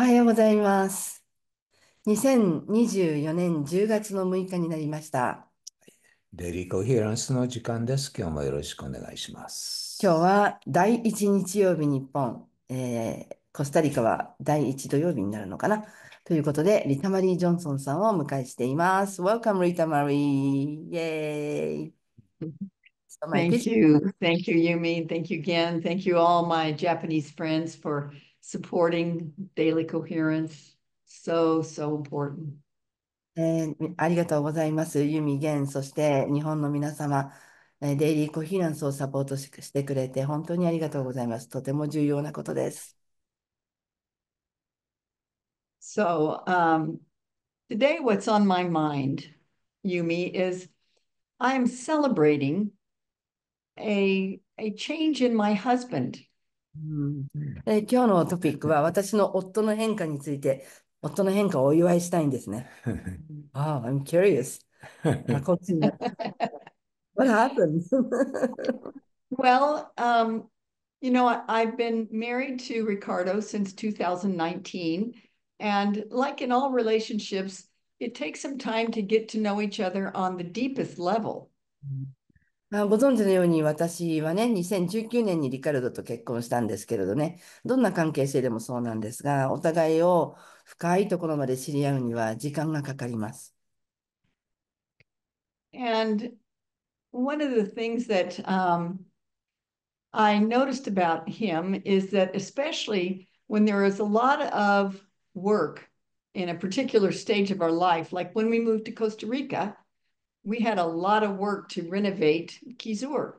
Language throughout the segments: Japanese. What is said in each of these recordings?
おはようございます。2024年10月の6日になりました。デリコヒランスの時間です。今日もよろしくお願いします。今日は第1日曜日日本、えー、コスタリカは第1土曜日になるのかな。ということで、リタ・マリー・ジョンソンさんをお迎えしています。Welcome, リタ・マリー。イェーイ。Thank you. Thank you, Yumi. Thank you again. Thank you all my Japanese friends for supporting daily coherence. So, so important. えー、ありがとうございます。ユミゲン、そして日本の皆様、えー、デイリーコヒランスをサポートししてくれて本当にありがとうございます。とても重要なことです。So, um, today what's on my mind, Yumi, is I'm celebrating a, a change in my husband. うん、えー、今日のトピックは私の夫の変化について、夫の変化をお祝いしたいんですね。ああ、I'm oh, curious. こっちに。What happened? well, um, you know, I've been married to Ricardo since 2019. And like in all relationships, it takes some time to get to know each other on the deepest level. Mm. あご存知のように私はね、2019年にリカルドと結婚したんですけれどね、どんな関係性でもそうなんですが、お互いを深いところまで知り合うには時間がかかります。And one of the things that、um, I noticed about him is that especially when there is a lot of work in a particular stage of our life, like when we moved to Costa Rica, we had a lot of work to renovate Kizur.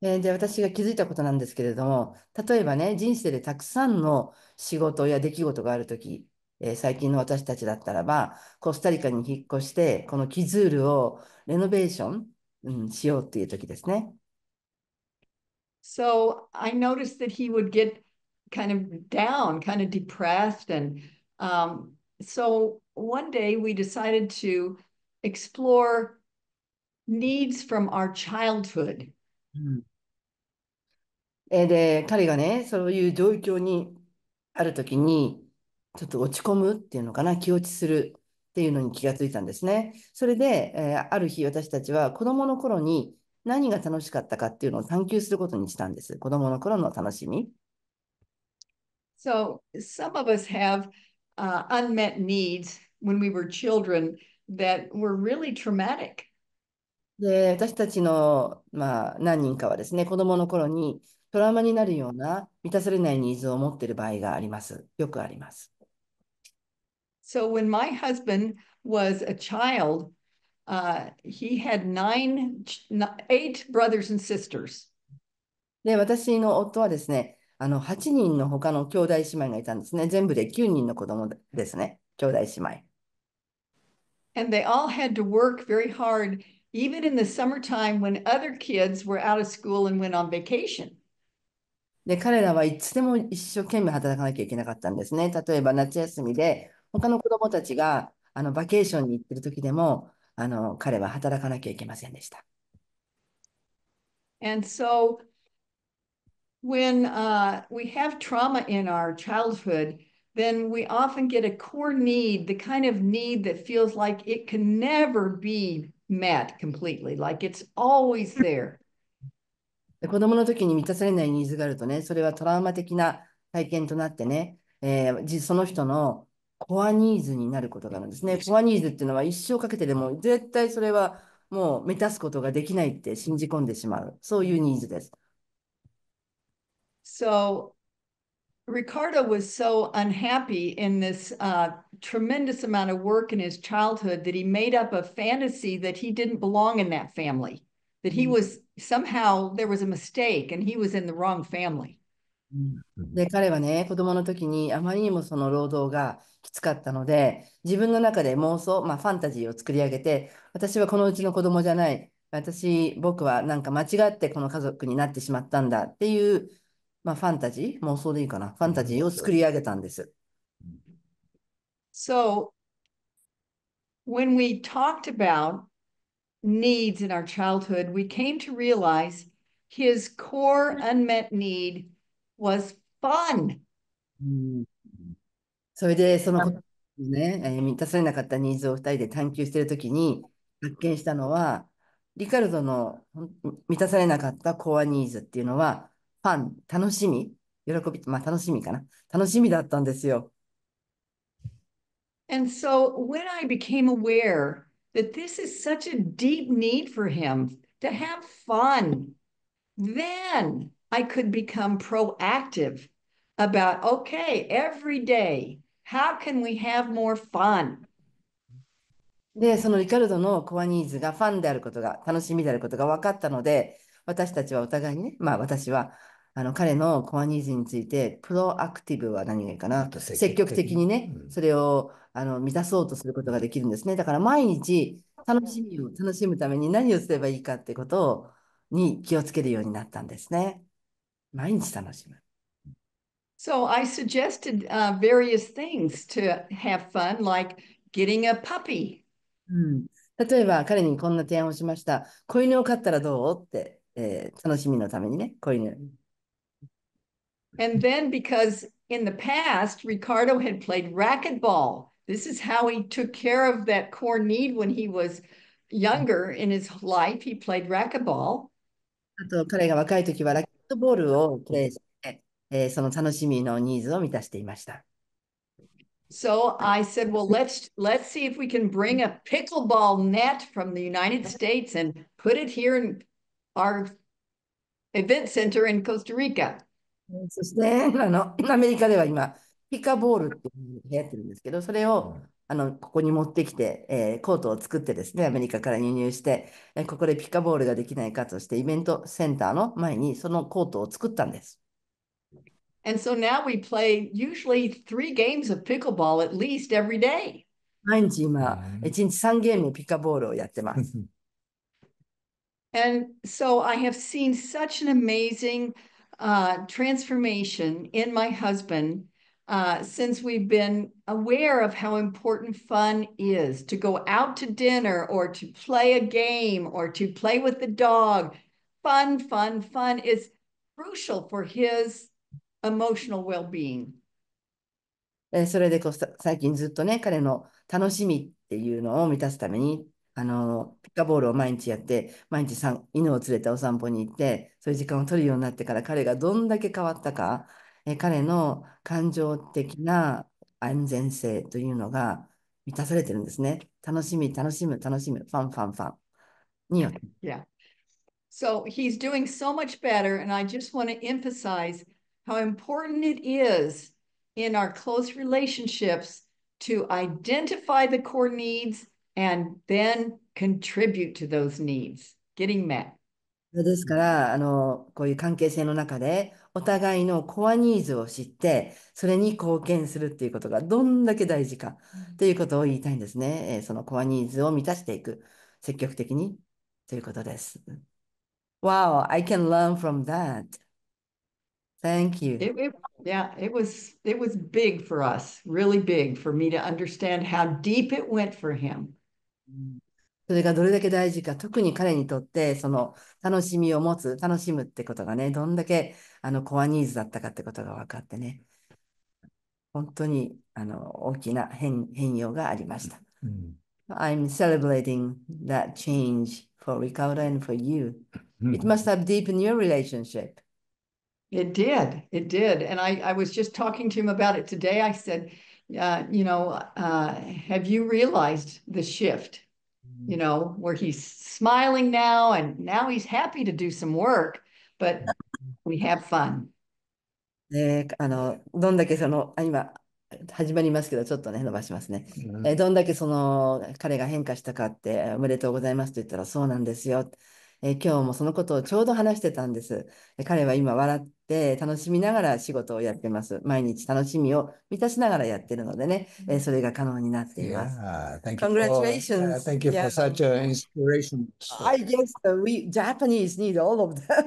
で私が気づいたことなんですけれども、例えばね、人生でたくさんの仕事や出来事があるとき、えー、最近の私たちだったらば、コスタリカに引っ越して、このキズールをレノベーション、うん、しようっていうときですね。So I noticed that he would get kind of down, kind of depressed. And um, so one day we decided to explore needs from our childhood. えで、彼がね、そういう状況にあるときに、ちょっと落ち込むっていうのかな、気落ちするっていうのに気がついたんですね。それで、えー、ある日私たちは子供の頃に何が楽しかったかっていうのを探求することにしたんです。子供の頃の楽しみ。So, some of us have、uh, unmet needs when we were children that were really traumatic. で、私たちの、まあ、何人かはですね、子供の頃にトラウマになるような満たされないニーズを持っている場合があります。よくあります。So when my husband was a child, uh, he had nine, eight brothers and sisters. で、私の夫はですね、あの8人の他の兄弟姉妹がいたんですね。全部で9人の子供ですね。兄弟姉妹。and they all had to work very hard, even in the summertime when other kids were out of school and went on vacation. で、彼らはいつでも一生懸命働かなきゃいけなかったんですね。例えば夏休みで、他の子供たちがあのバケーションに行ってる時でも、あの彼は働かなきゃいけませんでした。And so, when uh, we have trauma in our childhood, then we often get a core need, the kind of need that feels like it can never be met completely, like it's always there. 子供の時に満たされないニーズがあるとね、それはトラウマ的な体験となってね、えー、その人のコアニーズになることがあるんですね。コアニーズっていうのは一生かけてでも絶対それはもう満たすことができないって信じ込んでしまう。そういうニーズです。So Ricardo was so unhappy in this uh, tremendous amount of work in his childhood that he made up a fantasy that he didn't belong in that family, that he mm. was somehow there was a mistake and he was in the wrong family. Mm. で彼はね子供の時にあまりにもその労働がきつかったので自分の中で妄想、まあ、ファンタジーを作り上げて私はこのうちの子供じゃない私僕はなんか間違ってこの家族になってしまったんだっていうまあ、ファンタジー、妄想でいいかな、ファンタジーを作り上げたんです。So, when we talked about needs in our childhood, we came to realize his core unmet need was fun. それでそのね、えー、満たされなかったニーズを二人で探求しているときに発見したのは、リカルドの満たされなかったコアニーズっていうのは、ファン、楽しみ、喜び、まあ楽しみかな。楽しみだったんですよ。And so when I became aware that this is such a deep need for him to have fun, then I could become proactive about okay, every day, how can we have more fun? で、そのリカルドのコアニーズがファンであることが、楽しみであることが分かったので、私たちはお互いにね、まあ私は、あの彼のコアニーズについて、プロアクティブは何がいいかな、積極的にね、うん、それをあの満たそうとすることができるんですね。だから毎日楽しみを楽しむために何をすればいいかってことをに気をつけるようになったんですね。毎日楽しむ。So I suggested、uh, various things to have fun, like getting a puppy. うん、例えば彼にこんな提案をしました。子犬を飼ったらどうって、えー、楽しみのためにね、子犬。And then because in the past, Ricardo had played racquetball. This is how he took care of that core need when he was younger in his life. He played racquetball. あと彼が若い時はラケットボールをプレイして、えー、その楽しみのニーズを満たしていました。So I said, well, let's let's see if we can bring a pickleball net from the United States and put it here in our event center in Costa Rica. そして、あの、アメリカでは今、ピカボールって流行ってるんですけど、それを、あの、ここに持ってきて、えー、コートを作ってですね、アメリカから輸入して、えここでピカボールができないかとして、イベントセンターの前にそのコートを作ったんです。And so now we play usually three games of pickleball at least every day. 毎日今、一日3ゲームピカボールをやってます。and so I have seen such an amazing uh, transformation in my husband uh, since we've been aware of how important fun is to go out to dinner or to play a game or to play with the dog. Fun, fun, fun is crucial for his emotional well-being. それでこう最近ずっとね、彼の楽しみっていうのを満たすためにあの、ピッカボールを毎日やって、毎日さん犬を連れてお散歩に行って、そういう時間を取るようになってから彼がどんだけ変わったか、え彼の感情的な安全性というのが満たされてるんですね。楽しみ、楽しむ、楽しむ、ファン、ファン、ファンによって。Yeah. So he's doing so much better, and I just want to emphasize how important it is in our close relationships to identify the core needs and then contribute to those needs getting met. ですから、あの、こういう関係性の中で、お互いのコアニーズを知って、それに貢献するっていうことがどんだけ大事かということを言いたいんですね。えー、そのコアニーズを満たしていく、積極的にということです。Wow, I can learn from that. Thank you. It, it, yeah, it was it was big for us, really big for me to understand how deep it went for him. それがどれだけ大事か、特に彼にとって、その楽しみを持つ、楽しむってことがね、どんだけあのコアニーズだったかってことが分かってね、本当にあの大きな変変容がありました。うん、I'm celebrating that change for Ricardo and for you. It must have deepened your relationship. It did. It did. And I, I was just talking to him about it today. I said, uh, you know, uh, have you realized the shift? You know, where he's smiling now and now he's happy to do some work, but we have fun. で、あの、どんだけその、あ、今、始まりますけど、ちょっとね、伸ばしますね。うん、えどんだけその彼が変化したかって、おめでとうございますと言ったら、そうなんですよ。え今日もそのことをちょうど話してたんです。彼は今笑っで、楽しみながら仕事をやってます。毎日楽しみを満たしながらやってるのでね、えー、それが可能になっています。Yeah, thank you Congratulations. For, uh, thank you for such an inspiration. I guess we Japanese need all of that.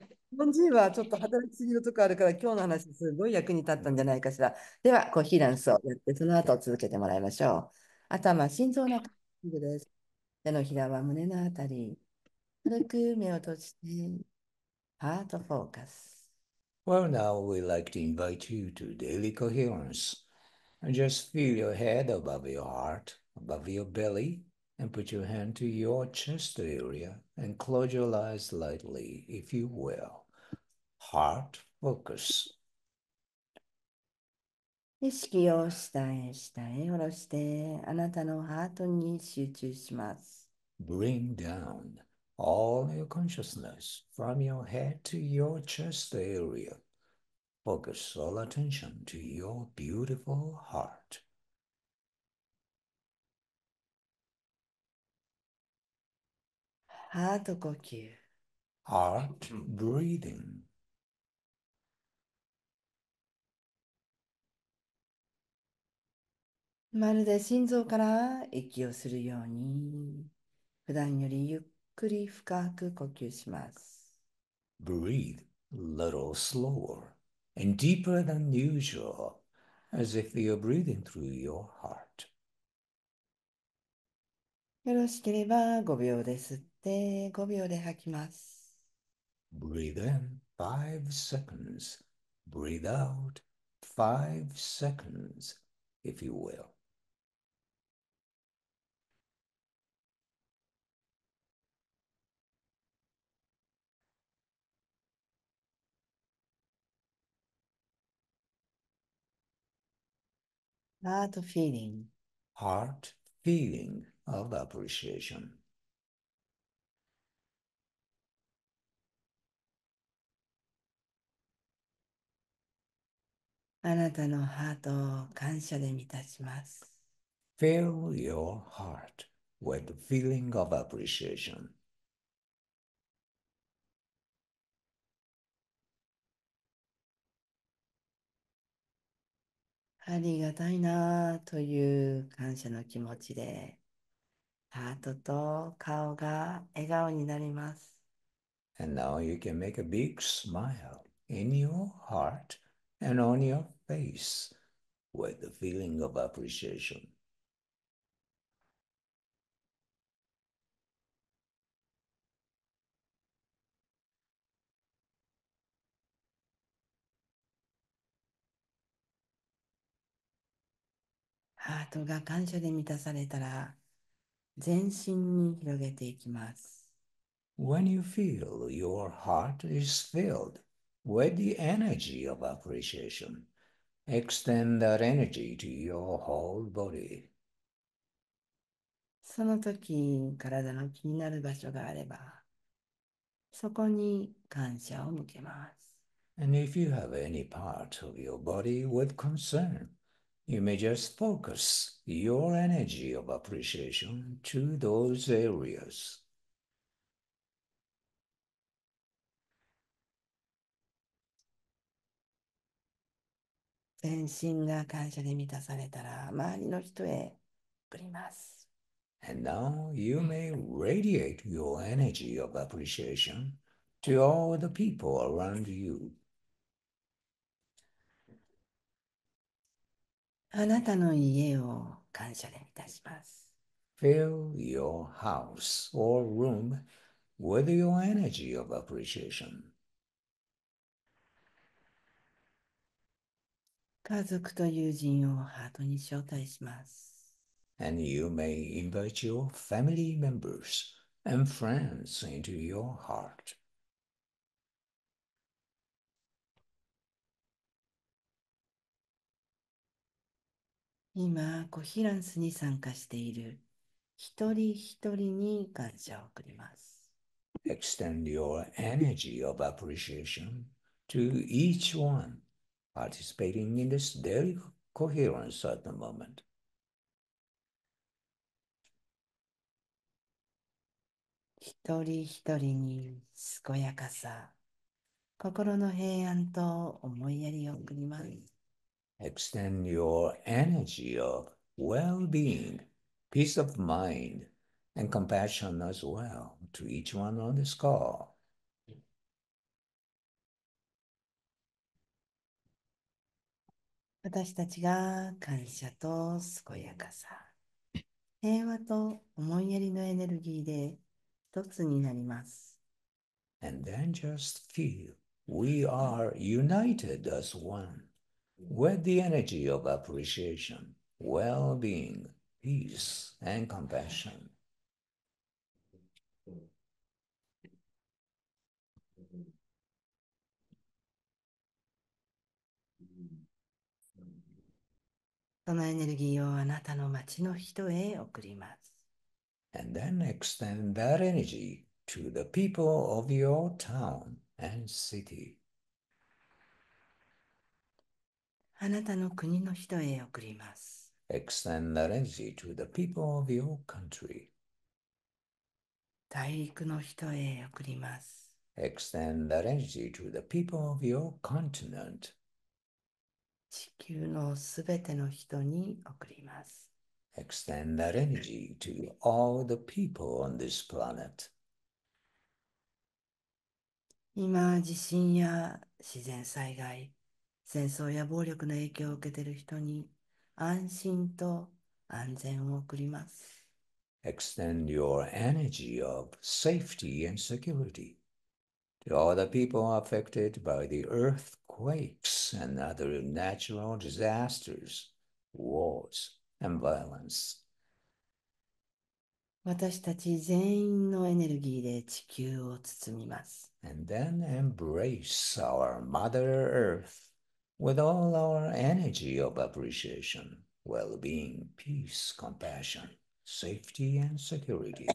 日本人はちょっと働きすぎるとこあるから、今日の話すごい役に立ったんじゃないかしら。では、コーヒーランスをやって、その後続けてもらいましょう。頭、心臓のです。手のひらは胸のあたり。軽く目を閉じて。Heart of Focus. Well, now we'd like to invite you to daily coherence. And just feel your head above your heart, above your belly, and put your hand to your chest area and close your eyes lightly, if you will. Heart focus. 意識を下へ下へ下ろして、あなたのハートに集中します。Bring down all your consciousness from your head to your chest area. Focus all attention to your beautiful heart. Heart Heart breathing. まるで心臓から息をするように、普段よりゆっくり深く呼吸します。Breathe little slower and deeper than usual, as if you're breathing through your heart. よろしければ5秒で吸って5秒で吐きます。Breathe in 5 seconds. Breathe out 5 seconds, if you will. Heart feeling. Heart feeling of appreciation. Fill your heart with the feeling of appreciation. ありがたいなという感謝の気持ちで、ハートと顔が笑顔になります。And now you can make a big smile in your heart and on your face with the feeling of appreciation. ハートが感謝で満たされたら、全身に広げていきます。When you feel your heart is filled with the energy of appreciation, extend that energy to your whole body. その時、体の気になる場所があれば、そこに感謝を向けます。And if you have any part of your body with concern, you may just focus your energy of appreciation to those areas. And now you may radiate your energy of appreciation to all the people around you. あなたの家を感謝で満たします。Fill your house or room with your energy of appreciation. 家族と友人をハートに招待します。And you may invite your family members and friends into your heart. 今、コヒランスに参加している一人一人に感謝を送ります。Extend your energy of appreciation to each one participating in this daily coherence at the moment. 一人一人に健やかさ、心の平安と思いやりを送ります。Extend your energy of well being, peace of mind, and compassion as well to each one on this call. And then just feel we are united as one. With the energy of appreciation, well being, peace, and compassion. And then extend that energy to the people of your town and city. あなたの国の人へ送ります。Extend the refugee to the people of your country. 大陸の人へ送ります。Extend the refugee to the people of your continent. 地球のすべての人に送ります。Extend the refugee to all the people on this planet. 今、地震や自然災害、戦争や暴力の影響を受けている人に安心と安全を送ります。Extend your energy of safety and security to all the people affected by the earthquakes and other natural disasters, wars, and violence. 私たち全員のエネルギーで地球を包みます。And then embrace our Mother Earth with all our energy of appreciation, well being, peace, compassion, safety, and security.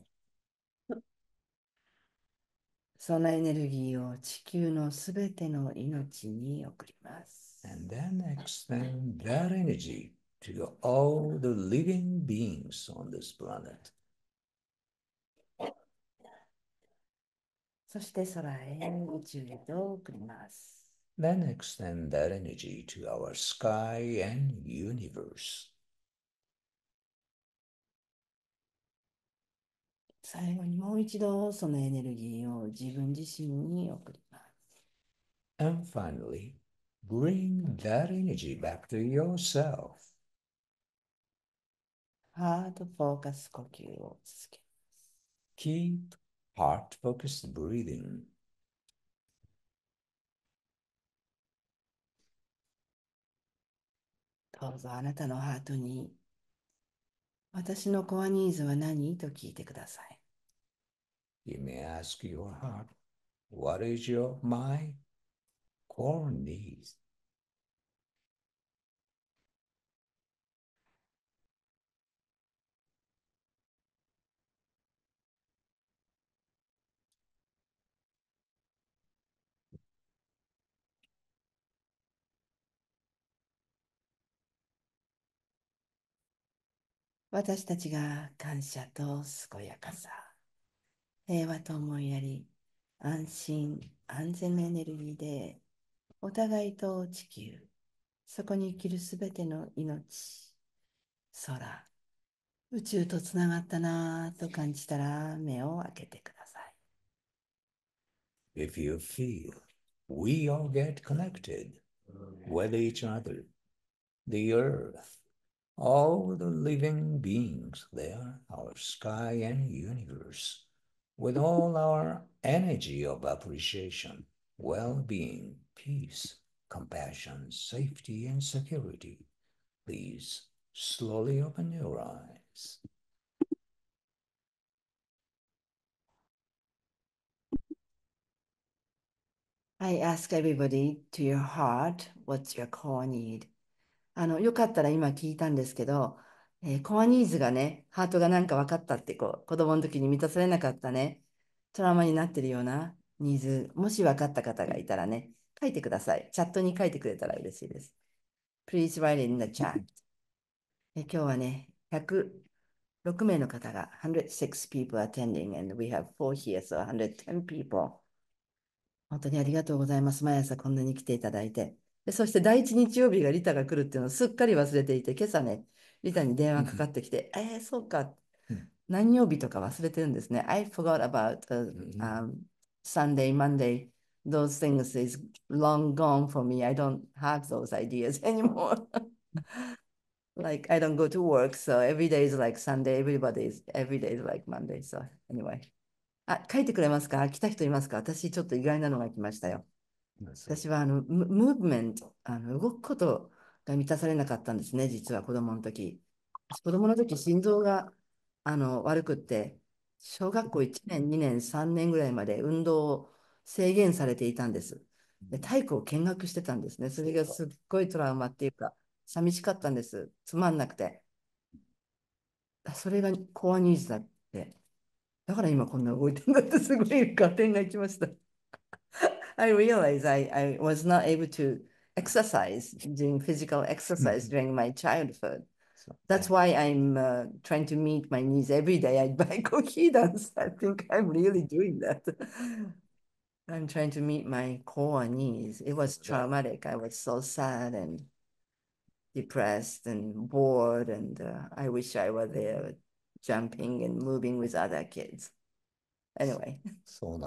そのエネルギーを地球のすべての命に送ります。And then extend that energy to all the living beings on this planet. そして空へ宇宙へと送ります。then extend that energy to our sky and universe. And finally, bring that energy back to yourself. Keep heart focused breathing. どうぞあなたのハートに、私のコアニーズは何と聞いてください。You may ask your heart, what is your my core needs? 私たちが感謝と健やかさ、平和と思いやり、安心、安全のエネルギーで、お互いと地球、そこに生きるすべての命、空、宇宙とつながったなと感じたら目を開けてください。If you feel we all get connected with each other, the earth all the living beings there, our sky and universe, with all our energy of appreciation, well being, peace, compassion, safety, and security. Please slowly open your eyes. I ask everybody to your heart, what's your core need? あの、よかったら今聞いたんですけど、えー、コアニーズがね、ハートがなんか分かったって、こう、子供の時に満たされなかったね、トラウマになってるようなニーズ、もし分かった方がいたらね、書いてください。チャットに書いてくれたら嬉しいです。Please write in the chat. 今日はね、106名の方が、106 people attending and we have four here, so 110 people. 本当にありがとうございます。毎朝こんなに来ていただいて。そして第一日曜日がリタが来るっていうのをすっかり忘れていて、今朝ね、リタに電話かかってきて、えー、そうか、何曜日とか忘れてるんですね。I forgot about、uh, um, Sunday, Monday. Those things is long gone for me. I don't have those ideas anymore. like I don't go to work, so every day is like Sunday, everybody is every day is like Monday. So anyway. あ、書いてくれますか来た人いますか私ちょっと意外なのが来ましたよ。私はあのムーブメントあの動くことが満たされなかったんですね実は子供の時子供の時心臓があの悪くって小学校1年2年3年ぐらいまで運動を制限されていたんですで体育を見学してたんですねそれがすっごいトラウマっていうか寂しかったんですつまんなくてそれがコアニーズだってだから今こんな動いてるんだってすごい合点がいきました I realized I, I was not able to exercise, doing physical exercise mm-hmm. during my childhood. So, That's yeah. why I'm uh, trying to meet my needs every day. I buy cohedans. I think I'm really doing that. I'm trying to meet my core needs. It was traumatic. I was so sad and depressed and bored, and uh, I wish I were there jumping and moving with other kids. Anyway. so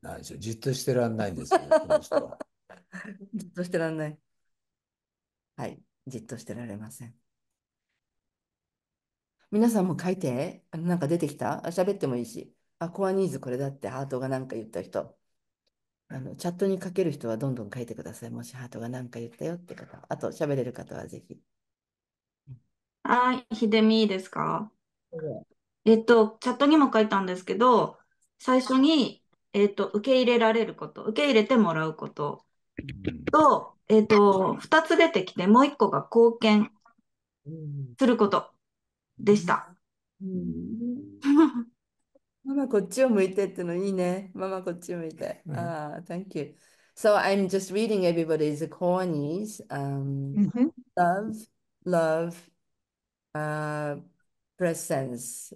ないでしょ。じっとしてらんないんですよ、この人は。じっとしてらんない。はい、じっとしてられません。皆さんも書いて、あのなんか出てきた喋ってもいいし、あ、コアニーズこれだってハートが何か言った人。あのチャットに書ける人はどんどん書いてください。もしハートが何か言ったよって方。あと喋れる方はぜひ。はい、ひでみですか、うん、えっと、チャットにも書いたんですけど、最初にえっ、ー、と、受け入れられること、受け入れてもらうことと、えっ、ー、と、2つ出てきて、もう1個が貢献することでした。ママこっちを向いてってのいいね。ママこっちを向いて。ああ、Thank you. So I'm just reading everybody's cornies. Um, love, love, uh, presence.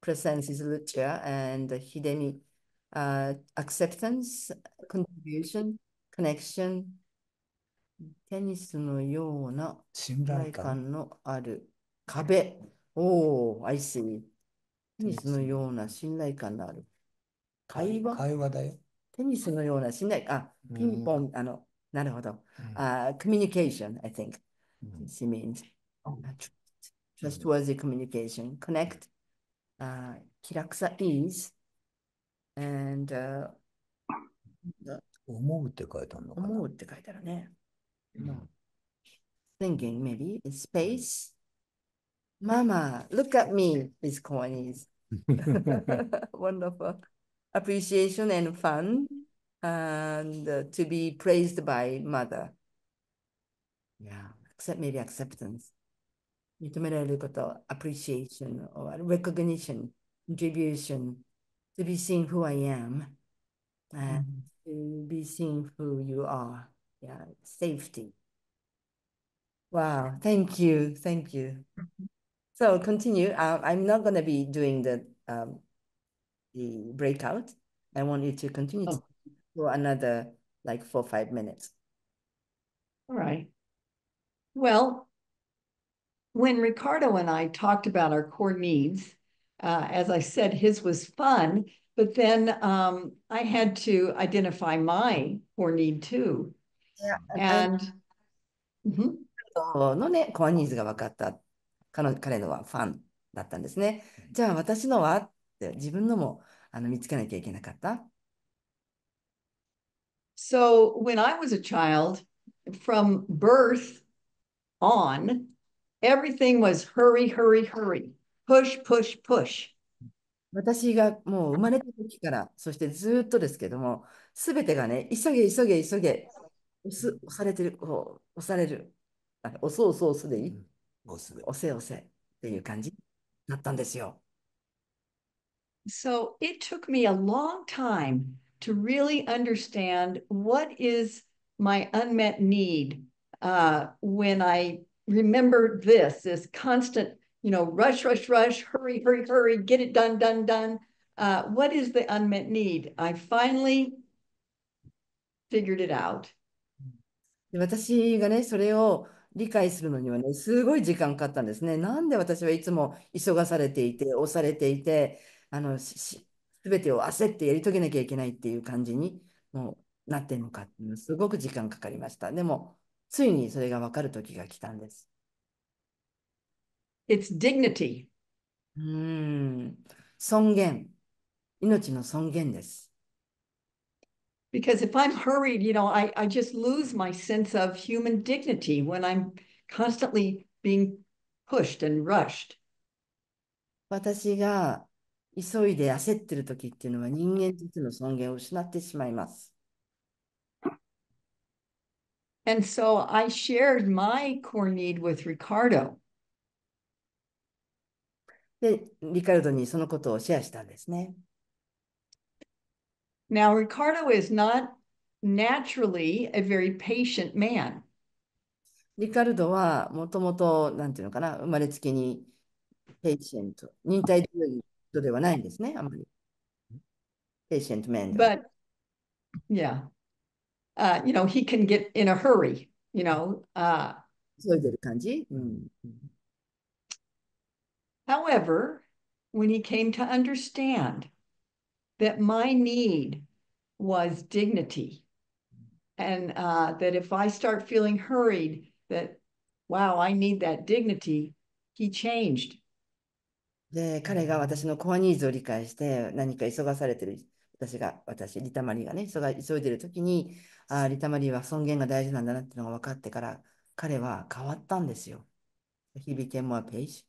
Presence is Lucia and Hidemi. uh, acceptance, contribution, connection テニスのような信頼感のある壁。おお、I see。テニスのような信頼感のある会話。会話だよ。テニスのような信頼あ、ピンポン、あの、なるほど。あ、コミュニケーション、I think. She means trustworthy communication, connect, 気楽さ is And, uh, 思うって書いてあるのかな思うって書いてあるね。No. maybe in space. Mama, look at me, this coin is. Wonderful. Appreciation and fun. And uh, to be praised by mother. Yeah, except maybe acceptance. 認められること、appreciation or recognition, contribution to be seeing who I am and mm-hmm. to be seeing who you are. Yeah, safety. Wow, thank you, thank you. Mm-hmm. So continue. Uh, I'm not going to be doing the um, the breakout. I want you to continue oh. for another like four five minutes. All right. Well, when Ricardo and I talked about our core needs, uh, as I said, his was fun, but then um, I had to identify my core need too. Yeah, and, and mm-hmm. So when I was a child, from birth on, everything was hurry, hurry, hurry. push, push, push. 私がもう生まれた時から、そしてずっとですけども、すべてがね、急げ、急げ、急げ、押す、押されてる、押される。あ押そう、押すでいい、うん、押す押せ、押せっていう感じなったんですよ。So it took me a long time to really understand what is my unmet need uh, when I remember this, this constant you know, rush, rush, rush, hurry, hurry, hurry, get it done, done, done. Uh, what is the unmet need? I finally figured it out. 私がね、それを理解するのにはね、すごい時間かかったんですね。なんで私はいつも急がされていて、押されていて、あの、すべてを焦ってやり遂げなきゃいけないっていう感じにもうなってるのかっていうのすごく時間かかりました。でも、ついにそれが分かる時が来たんです。It's dignity. Because if I'm hurried, you know, I, I just lose my sense of human dignity when I'm constantly being pushed and rushed. 私が急いで焦ってる時っていうのは人間としての尊厳を失ってしまいます。And so I shared my core need with Ricardo. で、リカルドにそのことをシェアしたんですね。Now, Ricardo is not naturally a very patient man. リカルドはもともと、なんていうのかな、生まれつきに、ペイシェント、忍耐強い人ではないんですね、あんまり。ペイシェント man. But, yeah. Uh, you know, he can get in a hurry, you know. Uh, 急いでる感じ、うん However, when he came to understand that my need was dignity, and uh, that if I start feeling hurried, that wow, I need that dignity, he changed. で、彼が私のコアニーズを理解して、何か急がされてる、私が、私、リタマリーがね、急が急いでる時に、あリタマリーは尊厳が大事なんだなっていうのが分かってから、彼は変わったんですよ。He became more patient.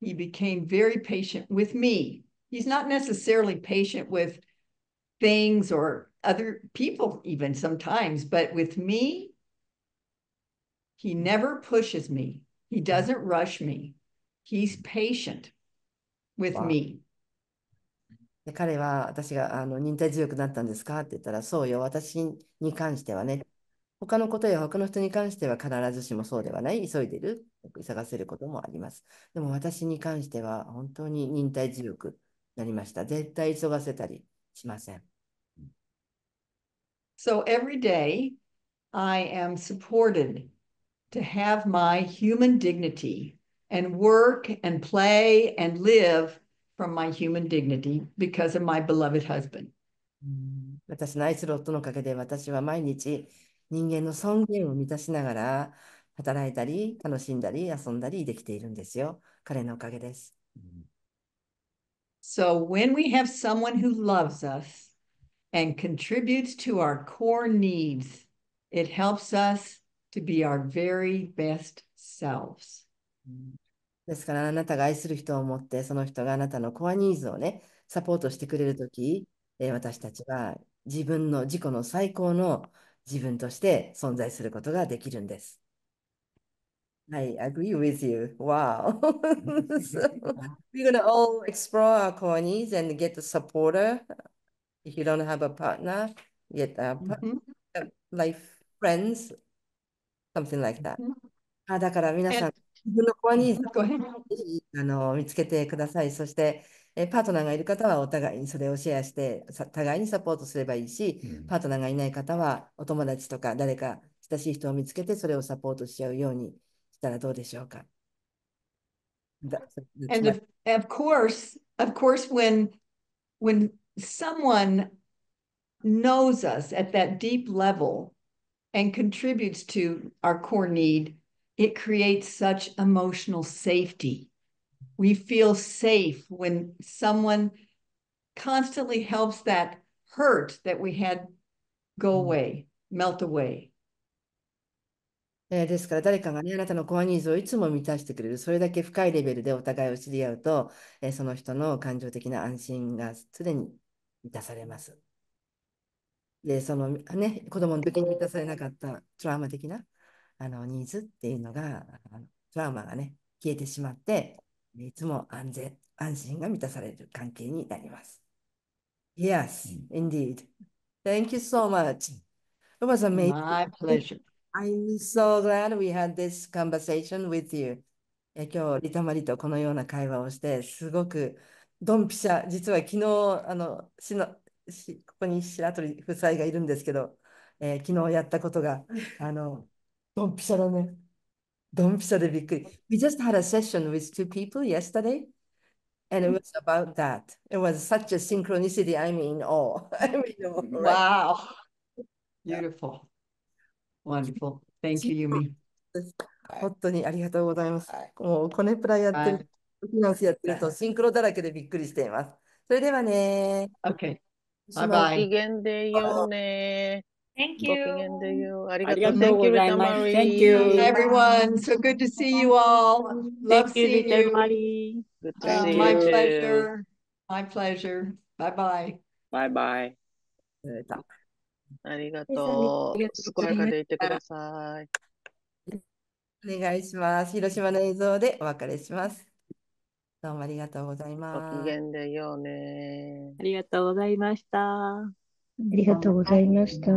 He became very patient with me. He's not necessarily patient with things or other people, even sometimes, but with me, he never pushes me. He doesn't rush me. He's patient with me. で彼は私があの忍耐強くなったんですかって言ったら、そうよ、私に関してはねって他のことや他の人に関しては必ずしもそうではない、急いでる、急がせることもあります。でも私に関しては本当に忍耐強くなりました。絶対急がせたりしません。So every day I am supported to have my human dignity and work and play and live from my human dignity because of my beloved husband. 私の愛する夫のおかげで私は毎日人間の尊厳を満たしながら働いたり楽しんだり遊んだりできているんですよ。彼のおかげです。So when we have someone who loves us and contributes to our core needs, it helps us to be our very best selves. ですからあなたが愛する人を思ってその人があなたのコアニーズをねサポートしてくれるとき、え私たちは自分の自己の最高の自分として存在することができるんです。I agree with you. Wow. so we're g o n n a all explore our cornies and get a supporter. If you don't have a partner, get a partner, l i f e friends, something like that. あだから皆さん、自分のコアニーズあの見つけてください。そして、えパートナーがいる方はお互いにそれをシェアして互いにサポートすればいいし、パートナーがいない方はお友達とか誰か親しい人を見つけてそれをサポートしちゃうようにしたらどうでしょうか。t h a a and of, of course, of course, when when someone knows us at that deep level and contributes to our core need, it creates such emotional safety. we feel safe when someone constantly helps that hurt that we had go away, melt away. えー、ですから誰かが、ね、あなたのコアニーズをいつも満たしてくれる、それだけ深いレベルでお互いを知り合うと、えー、その人の感情的な安心が常に満たされます。で、そのね、子供の時に満たされなかったトラウマ的なあのニーズっていうのが、あのトラウマがね、消えてしまって、いつも安全、安心が満たされる関係になります。Yes, indeed. Thank you so much. It was amazing. My pleasure. I'm so glad we had this conversation with you. え今日、リタマリとこのような会話をして、すごくドンピシャ、実は昨日、あの、しのしここに白鳥夫妻がいるんですけど、えー、昨日やったことが、あの、ドンピシャだね。ドンピシャでびっくり。We just had a session with two people yesterday, and it was about that. It was such a synchronicity. I'm e a n awe. I'm in awe. Wow. Beautiful. Wonderful. Thank you, Yumi. 本当にありがとうございます。もうコネプラやってる、フィナンスやってるとシンクロだらけでびっくりしています。それではね。OK。バイバイ。ご機嫌でよね。Thank you. ごきげんでよ。ありがとうございます。Thank you, everyone. So good to see you all. Love seeing you. Good to see you. My pleasure. My pleasure. Bye bye. Bye bye. ありがとう。健やかでいてください。お願いします。広島の映像でお別れします。どうもありがとうございます。ごきげんでようね。ありがとうございました。ありがとうございました。